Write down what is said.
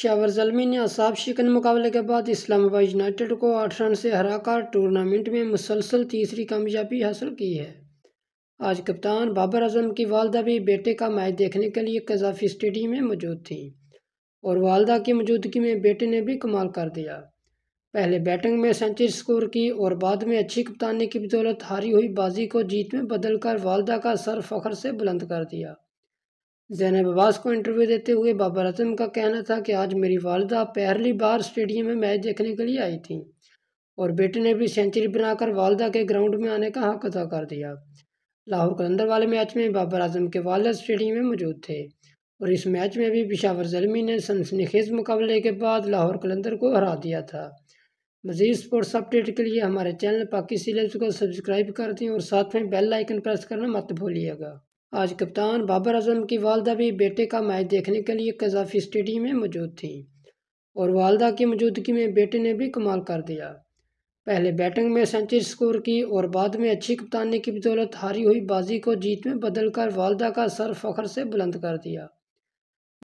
shower Zalmi ने असाब शिकन मुकाबले के बाद इस्लामाबाद यूनाइटेड को आठ रन से हराकर टूर्नामेंट में मुसलसल तीसरी कामयाबी हासिल की है आज कप्तान बाबर अजम की वालदा भी बेटे का मैच देखने के लिए कजाफी स्टेडियम में मौजूद थी और वालदा की मौजूदगी में बेटे ने भी कमाल कर दिया पहले बैटिंग में सेंचुरी स्कोर की और बाद में अच्छी कप्तानी की बदौलत हारी हुई बाजी को जीत में बदलकर वालदा का सर फखर से बुलंद कर दिया जैनब अब्बास को इंटरव्यू देते हुए बाबर अजम का कहना था कि आज मेरी वालदा पहली बार स्टेडियम में मैच देखने के लिए आई थी और बेटे ने भी सेंचुरी बनाकर वालदा के ग्राउंड में आने का हक अदा कर दिया लाहौर कलंदर वाले मैच में बाबर आजम के वालद स्टेडियम में मौजूद थे और इस मैच में भी पिशावर जलमी ने सनसनीखेज मुकाबले के बाद लाहौर कलंदर को हरा दिया था मजीद स्पोर्ट्स अपडेट के लिए हमारे चैनल पाकिस्तान को सब्सक्राइब कर दें और साथ में बेल आइकन प्रेस करना मत भूलिएगा आज कप्तान बाबर अजम की वालदा भी बेटे का मैच देखने के लिए कजाफी स्टेडियम में मौजूद थी और वालदा की मौजूदगी में बेटे ने भी कमाल कर दिया पहले बैटिंग में सेंचुरी स्कोर की और बाद में अच्छी कप्तानी की बदौलत हारी हुई बाजी को जीत में बदलकर वालदा का सर फखर से बुलंद कर दिया